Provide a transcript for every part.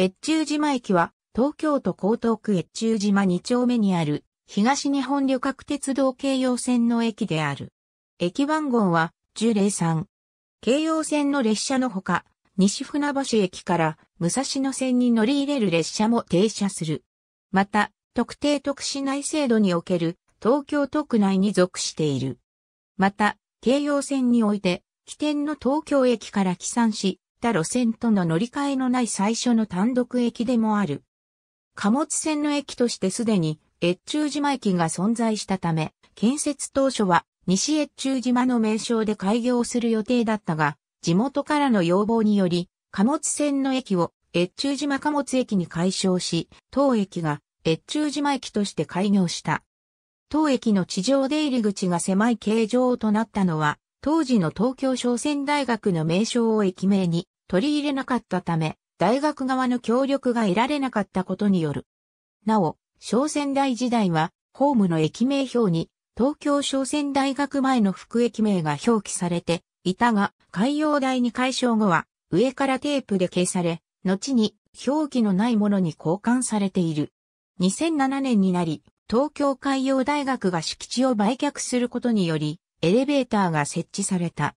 越中島駅は、東京都江東区越中島2丁目にある、東日本旅客鉄道京葉線の駅である。駅番号は、1 0 3京葉線の列車のほか、西船橋駅から武蔵野線に乗り入れる列車も停車する。また、特定特市内制度における東京都区内に属している。また、京葉線において、起点の東京駅から起算し、った路線との乗り換えのない最初の単独駅でもある。貨物船の駅としてすでに越中島駅が存在したため、建設当初は西越中島の名称で開業する予定だったが、地元からの要望により、貨物船の駅を越中島貨物駅に改称し、当駅が越中島駅として開業した。当駅の地上出入り口が狭い形状となったのは、当時の東京商船大学の名称を駅名に取り入れなかったため、大学側の協力が得られなかったことによる。なお、商船大時代は、ホームの駅名表に、東京商船大学前の副駅名が表記されていたが、海洋大に解消後は、上からテープで消され、後に表記のないものに交換されている。2007年になり、東京海洋大学が敷地を売却することにより、エレベーターが設置された。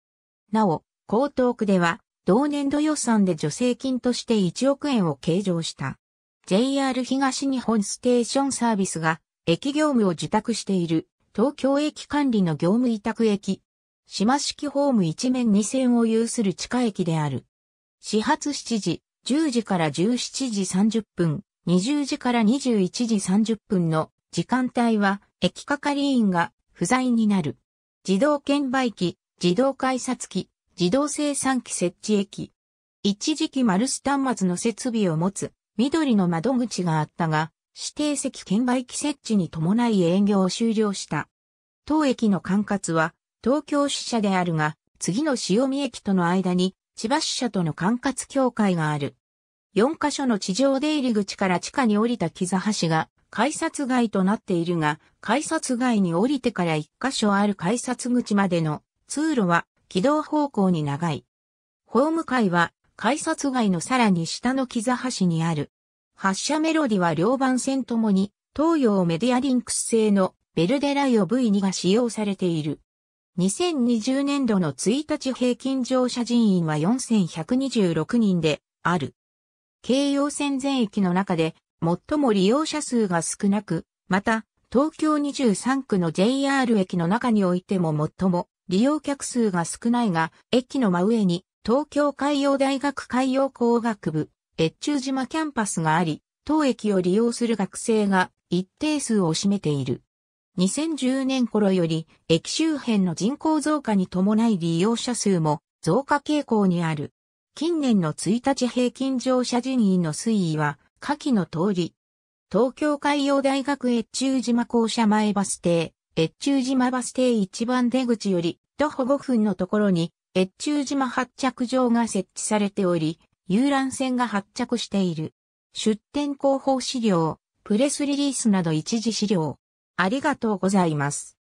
なお、江東区では、同年度予算で助成金として1億円を計上した。JR 東日本ステーションサービスが、駅業務を受託している、東京駅管理の業務委託駅。島式ホーム一面二線を有する地下駅である。始発7時、10時から17時30分、20時から21時30分の時間帯は駅係員が不在になる。自動券売機、自動改札機、自動生産機設置駅。一時期マルス端末の設備を持つ緑の窓口があったが、指定席券売機設置に伴い営業を終了した。当駅の管轄は東京支社であるが、次の塩見駅との間に千葉支社との管轄協会がある。4カ所の地上出入り口から地下に降りた木座橋が改札外となっているが、改札外に降りてから一箇所ある改札口までの通路は軌道方向に長い。ホーム階は改札外のさらに下の木座橋にある。発車メロディは両番線ともに東洋メディアリンクス製のベルデライオ V2 が使用されている。2020年度の1日平均乗車人員は4126人である。京葉線全域の中で最も利用者数が少なく、また、東京23区の JR 駅の中においても最も利用客数が少ないが、駅の真上に東京海洋大学海洋工学部、越中島キャンパスがあり、当駅を利用する学生が一定数を占めている。2010年頃より駅周辺の人口増加に伴い利用者数も増加傾向にある。近年の1日平均乗車人員の推移は下記の通り。東京海洋大学越中島校舎前バス停、越中島バス停一番出口より徒歩5分のところに越中島発着場が設置されており、遊覧船が発着している。出展広報資料、プレスリリースなど一時資料。ありがとうございます。